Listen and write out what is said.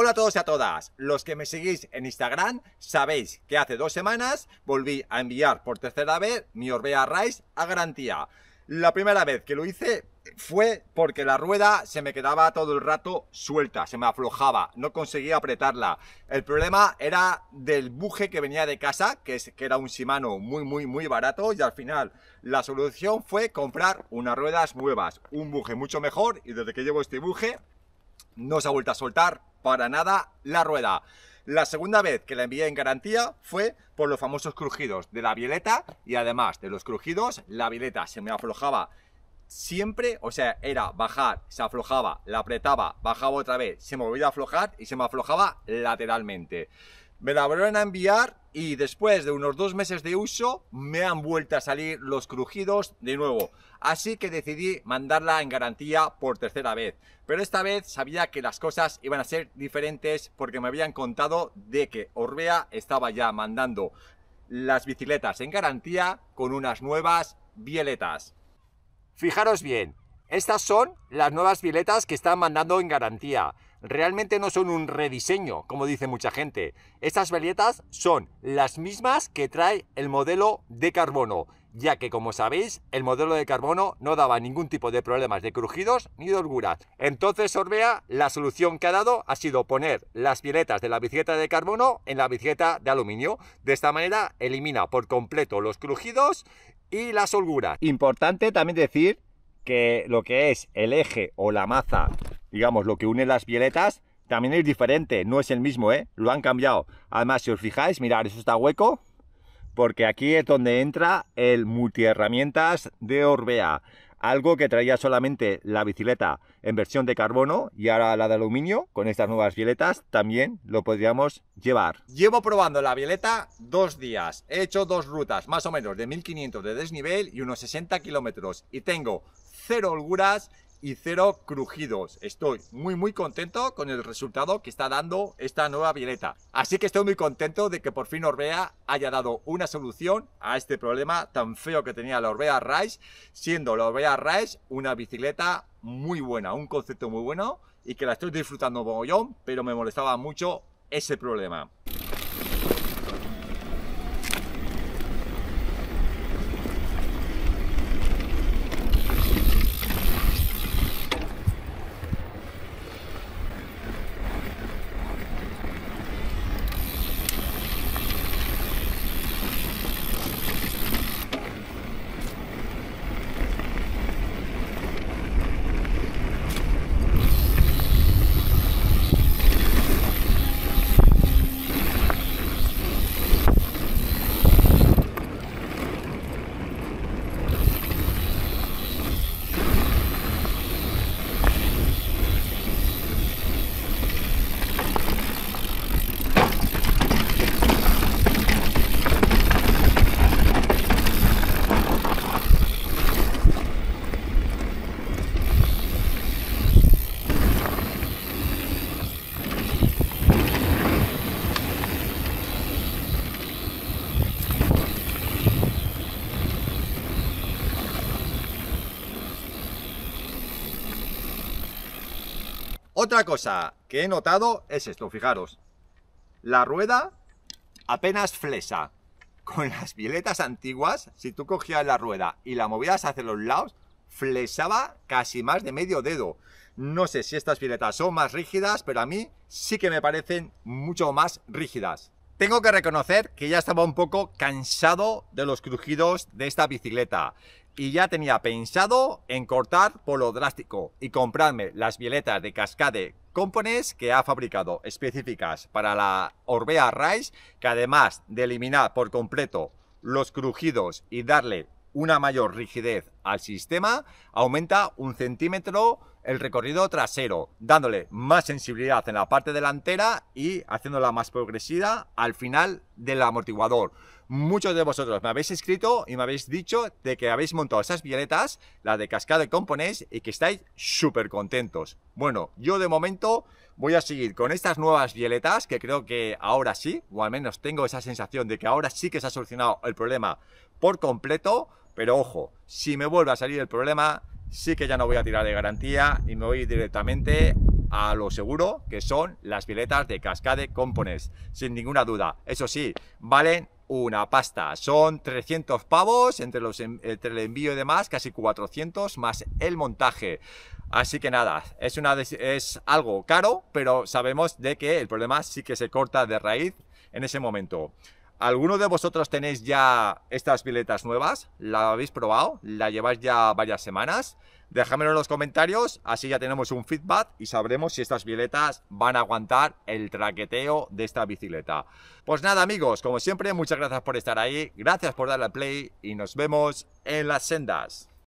Hola a todos y a todas. Los que me seguís en Instagram sabéis que hace dos semanas volví a enviar por tercera vez mi Orbea Rise a garantía. La primera vez que lo hice fue porque la rueda se me quedaba todo el rato suelta, se me aflojaba, no conseguía apretarla. El problema era del buje que venía de casa, que, que era un Shimano muy, muy, muy barato y al final la solución fue comprar unas ruedas nuevas, un buje mucho mejor y desde que llevo este buje no se ha vuelto a soltar para nada la rueda. La segunda vez que la envié en garantía fue por los famosos crujidos de la violeta y además de los crujidos, la violeta se me aflojaba siempre, o sea, era bajar, se aflojaba, la apretaba, bajaba otra vez, se me volvía a aflojar y se me aflojaba lateralmente me la volvieron a enviar y después de unos dos meses de uso me han vuelto a salir los crujidos de nuevo. Así que decidí mandarla en garantía por tercera vez. Pero esta vez sabía que las cosas iban a ser diferentes porque me habían contado de que Orbea estaba ya mandando las bicicletas en garantía con unas nuevas violetas. Fijaros bien, estas son las nuevas violetas que están mandando en garantía realmente no son un rediseño, como dice mucha gente. Estas veletas son las mismas que trae el modelo de carbono, ya que como sabéis, el modelo de carbono no daba ningún tipo de problemas de crujidos ni de holguras. Entonces Orbea, la solución que ha dado ha sido poner las violetas de la bicicleta de carbono en la bicicleta de aluminio. De esta manera elimina por completo los crujidos y las holguras. Importante también decir que lo que es el eje o la maza digamos, lo que une las violetas, también es diferente, no es el mismo, ¿eh? Lo han cambiado. Además, si os fijáis, mirar eso está hueco, porque aquí es donde entra el multiherramientas de Orbea, algo que traía solamente la bicicleta en versión de carbono y ahora la de aluminio, con estas nuevas violetas también lo podríamos llevar. Llevo probando la violeta dos días, he hecho dos rutas, más o menos de 1500 de desnivel y unos 60 kilómetros, y tengo cero holguras y cero crujidos. Estoy muy muy contento con el resultado que está dando esta nueva violeta. Así que estoy muy contento de que por fin Orbea haya dado una solución a este problema tan feo que tenía la Orbea Rise, siendo la Orbea Rise una bicicleta muy buena, un concepto muy bueno y que la estoy disfrutando pero me molestaba mucho ese problema. Otra cosa que he notado es esto, fijaros. La rueda apenas flesa. Con las violetas antiguas, si tú cogías la rueda y la movías hacia los lados, flesaba casi más de medio dedo. No sé si estas violetas son más rígidas, pero a mí sí que me parecen mucho más rígidas. Tengo que reconocer que ya estaba un poco cansado de los crujidos de esta bicicleta y ya tenía pensado en cortar por lo drástico y comprarme las violetas de Cascade Components que ha fabricado específicas para la Orbea Rice, que además de eliminar por completo los crujidos y darle una mayor rigidez al sistema, aumenta un centímetro el recorrido trasero, dándole más sensibilidad en la parte delantera y haciéndola más progresiva al final del amortiguador. Muchos de vosotros me habéis escrito y me habéis dicho de que habéis montado esas violetas, las de cascada de componés, y que estáis súper contentos. Bueno, yo de momento voy a seguir con estas nuevas violetas, que creo que ahora sí, o al menos tengo esa sensación de que ahora sí que se ha solucionado el problema por completo, pero ojo, si me vuelve a salir el problema, sí que ya no voy a tirar de garantía y me voy directamente a lo seguro, que son las piletas de Cascade Components, sin ninguna duda. Eso sí, valen una pasta. Son 300 pavos entre, el envío y demás, casi 400 más el montaje. Así que nada, es, es algo caro, pero sabemos de que el problema sí que se corta de raíz en ese momento. ¿Alguno de vosotros tenéis ya estas piletas nuevas? ¿La habéis probado? ¿La lleváis ya varias semanas? Déjamelo en los comentarios, así ya tenemos un feedback y sabremos si estas violetas van a aguantar el traqueteo de esta bicicleta. Pues nada amigos, como siempre, muchas gracias por estar ahí, gracias por darle play y nos vemos en las sendas.